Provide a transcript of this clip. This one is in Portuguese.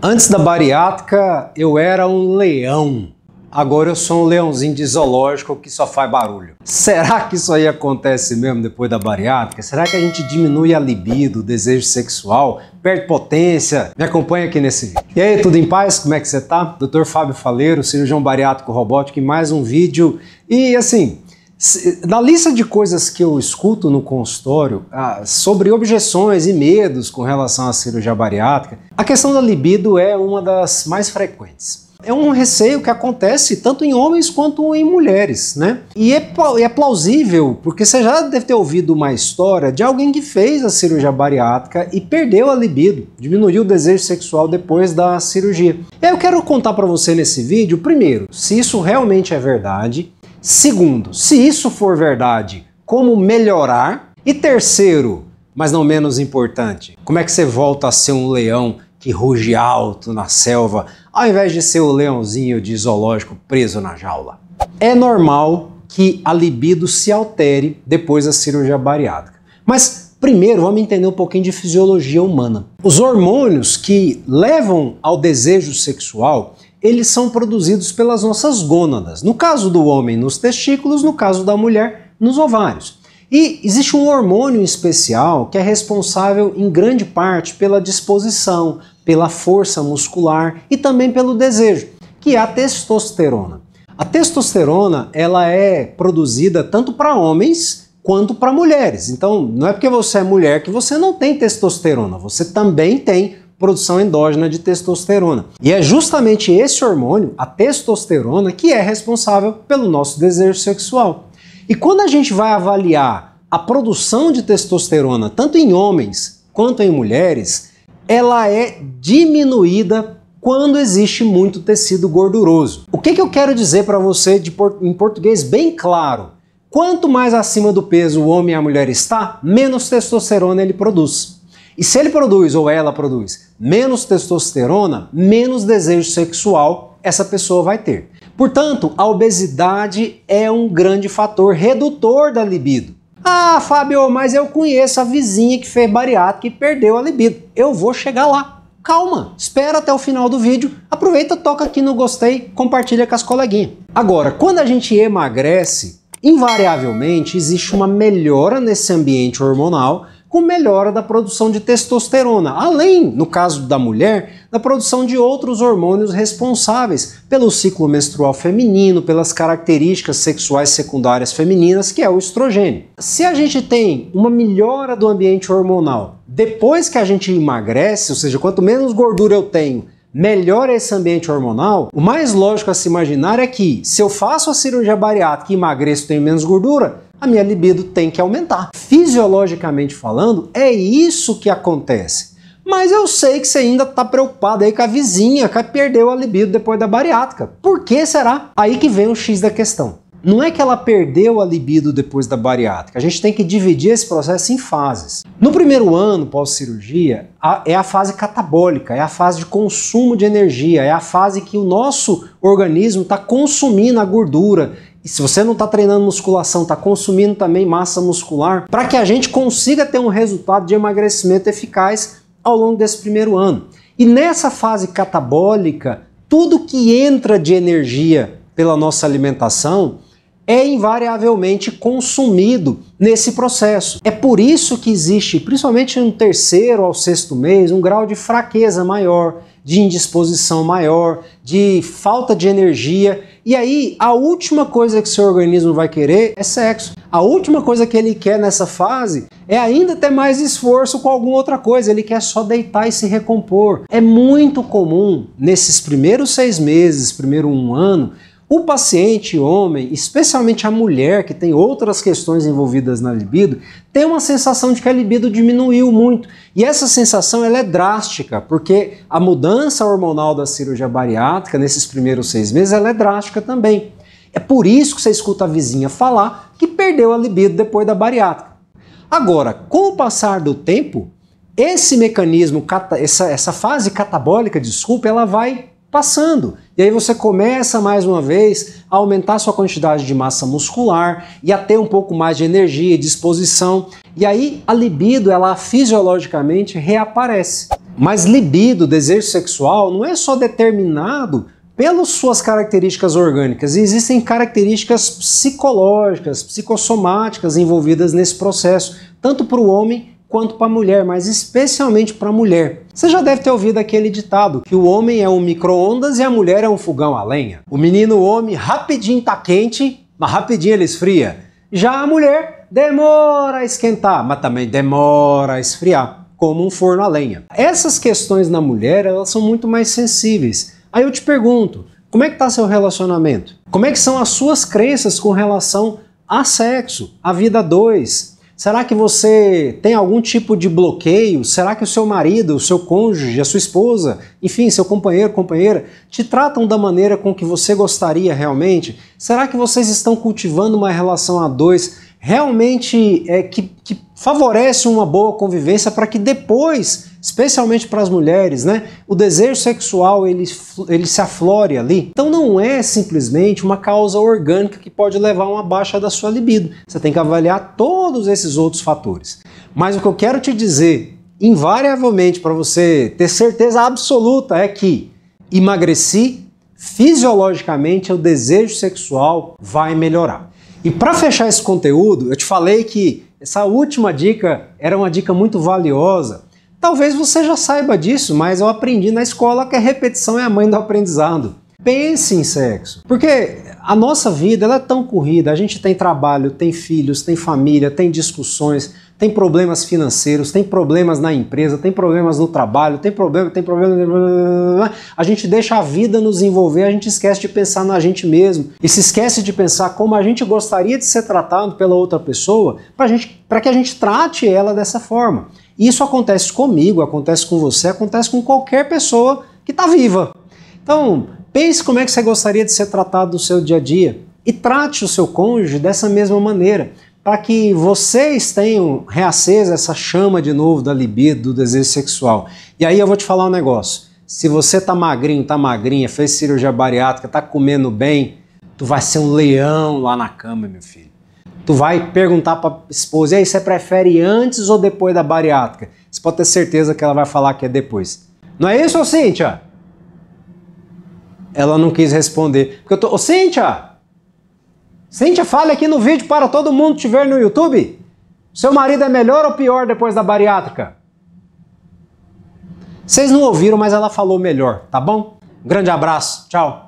Antes da bariátrica, eu era um leão. Agora eu sou um leãozinho de zoológico que só faz barulho. Será que isso aí acontece mesmo depois da bariátrica? Será que a gente diminui a libido, o desejo sexual, perde potência? Me acompanha aqui nesse vídeo. E aí, tudo em paz? Como é que você tá? Dr. Fábio Faleiro, cirurgião bariátrico robótico, em mais um vídeo. E assim, na lista de coisas que eu escuto no consultório ah, sobre objeções e medos com relação à cirurgia bariátrica, a questão da libido é uma das mais frequentes. É um receio que acontece tanto em homens quanto em mulheres, né? E é, é plausível, porque você já deve ter ouvido uma história de alguém que fez a cirurgia bariátrica e perdeu a libido, diminuiu o desejo sexual depois da cirurgia. Eu quero contar para você nesse vídeo, primeiro, se isso realmente é verdade, Segundo, se isso for verdade, como melhorar? E terceiro, mas não menos importante, como é que você volta a ser um leão que ruge alto na selva, ao invés de ser o leãozinho de zoológico preso na jaula? É normal que a libido se altere depois da cirurgia bariátrica. Mas primeiro vamos entender um pouquinho de fisiologia humana. Os hormônios que levam ao desejo sexual eles são produzidos pelas nossas gônadas. No caso do homem, nos testículos, no caso da mulher, nos ovários. E existe um hormônio especial que é responsável em grande parte pela disposição, pela força muscular e também pelo desejo, que é a testosterona. A testosterona, ela é produzida tanto para homens quanto para mulheres. Então, não é porque você é mulher que você não tem testosterona, você também tem produção endógena de testosterona. E é justamente esse hormônio, a testosterona, que é responsável pelo nosso desejo sexual. E quando a gente vai avaliar a produção de testosterona, tanto em homens quanto em mulheres, ela é diminuída quando existe muito tecido gorduroso. O que, que eu quero dizer para você de, em português bem claro? Quanto mais acima do peso o homem e a mulher está, menos testosterona ele produz. E se ele produz ou ela produz menos testosterona, menos desejo sexual essa pessoa vai ter. Portanto, a obesidade é um grande fator redutor da libido. Ah, Fábio, mas eu conheço a vizinha que fez bariátrica e perdeu a libido. Eu vou chegar lá. Calma, espera até o final do vídeo, aproveita, toca aqui no gostei, compartilha com as coleguinhas. Agora, quando a gente emagrece, invariavelmente existe uma melhora nesse ambiente hormonal com melhora da produção de testosterona, além, no caso da mulher, da produção de outros hormônios responsáveis pelo ciclo menstrual feminino, pelas características sexuais secundárias femininas, que é o estrogênio. Se a gente tem uma melhora do ambiente hormonal depois que a gente emagrece, ou seja, quanto menos gordura eu tenho, melhora é esse ambiente hormonal, o mais lógico a se imaginar é que se eu faço a cirurgia bariátrica e emagreço tenho menos gordura, a minha libido tem que aumentar. Fisiologicamente falando, é isso que acontece. Mas eu sei que você ainda está preocupado aí com a vizinha que perdeu a libido depois da bariátrica. Por que será? Aí que vem o X da questão. Não é que ela perdeu a libido depois da bariátrica. A gente tem que dividir esse processo em fases. No primeiro ano pós-cirurgia, é a fase catabólica, é a fase de consumo de energia, é a fase que o nosso organismo está consumindo a gordura, e se você não está treinando musculação, está consumindo também massa muscular, para que a gente consiga ter um resultado de emagrecimento eficaz ao longo desse primeiro ano. E nessa fase catabólica, tudo que entra de energia pela nossa alimentação é invariavelmente consumido nesse processo. É por isso que existe, principalmente no terceiro ao sexto mês, um grau de fraqueza maior, de indisposição maior, de falta de energia e aí, a última coisa que seu organismo vai querer é sexo. A última coisa que ele quer nessa fase é ainda ter mais esforço com alguma outra coisa. Ele quer só deitar e se recompor. É muito comum nesses primeiros seis meses, primeiro um ano, o paciente, homem, especialmente a mulher que tem outras questões envolvidas na libido, tem uma sensação de que a libido diminuiu muito. E essa sensação ela é drástica, porque a mudança hormonal da cirurgia bariátrica nesses primeiros seis meses ela é drástica também. É por isso que você escuta a vizinha falar que perdeu a libido depois da bariátrica. Agora, com o passar do tempo, esse mecanismo, essa, fase catabólica, desculpa, ela vai passando. E aí você começa mais uma vez a aumentar sua quantidade de massa muscular e a ter um pouco mais de energia e disposição. E aí a libido, ela fisiologicamente reaparece. Mas libido, desejo sexual, não é só determinado pelas suas características orgânicas, existem características psicológicas, psicossomáticas envolvidas nesse processo, tanto para o homem quanto para a mulher, mas especialmente para a mulher. Você já deve ter ouvido aquele ditado que o homem é um micro-ondas e a mulher é um fogão a lenha. O menino homem rapidinho tá quente, mas rapidinho ele esfria. Já a mulher demora a esquentar, mas também demora a esfriar, como um forno a lenha. Essas questões na mulher, elas são muito mais sensíveis. Aí eu te pergunto, como é que está seu relacionamento? Como é que são as suas crenças com relação a sexo, a vida dois, Será que você tem algum tipo de bloqueio? Será que o seu marido, o seu cônjuge, a sua esposa, enfim, seu companheiro, companheira, te tratam da maneira com que você gostaria realmente? Será que vocês estão cultivando uma relação a dois realmente é, que, que favorece uma boa convivência para que depois especialmente para as mulheres, né? O desejo sexual ele, ele se aflore ali. Então não é simplesmente uma causa orgânica que pode levar a uma baixa da sua libido. Você tem que avaliar todos esses outros fatores. Mas o que eu quero te dizer, invariavelmente, para você ter certeza absoluta, é que emagreci, fisiologicamente, o desejo sexual vai melhorar. E para fechar esse conteúdo, eu te falei que essa última dica era uma dica muito valiosa Talvez você já saiba disso, mas eu aprendi na escola que a repetição é a mãe do aprendizado. Pense em sexo, porque a nossa vida é tão corrida, a gente tem trabalho, tem filhos, tem família, tem discussões, tem problemas financeiros, tem problemas na empresa, tem problemas no trabalho, tem problema, tem problema. A gente deixa a vida nos envolver, a gente esquece de pensar na gente mesmo e se esquece de pensar como a gente gostaria de ser tratado pela outra pessoa para que a gente trate ela dessa forma. Isso acontece comigo, acontece com você, acontece com qualquer pessoa que está viva. Então, pense como é que você gostaria de ser tratado no seu dia a dia e trate o seu cônjuge dessa mesma maneira, para que vocês tenham reacesa essa chama de novo da libido, do desejo sexual. E aí eu vou te falar um negócio. Se você tá magrinho, tá magrinha, fez cirurgia bariátrica, tá comendo bem, tu vai ser um leão lá na cama, meu filho. Tu vai perguntar para esposa, e aí, você prefere antes ou depois da bariátrica? Você pode ter certeza que ela vai falar que é depois. Não é isso, ô Cíntia? Ela não quis responder. Porque eu tô... Ô Cíntia! Cíntia, fale aqui no vídeo para todo mundo te ver no YouTube. Seu marido é melhor ou pior depois da bariátrica? Vocês não ouviram, mas ela falou melhor, tá bom? Um grande abraço, tchau!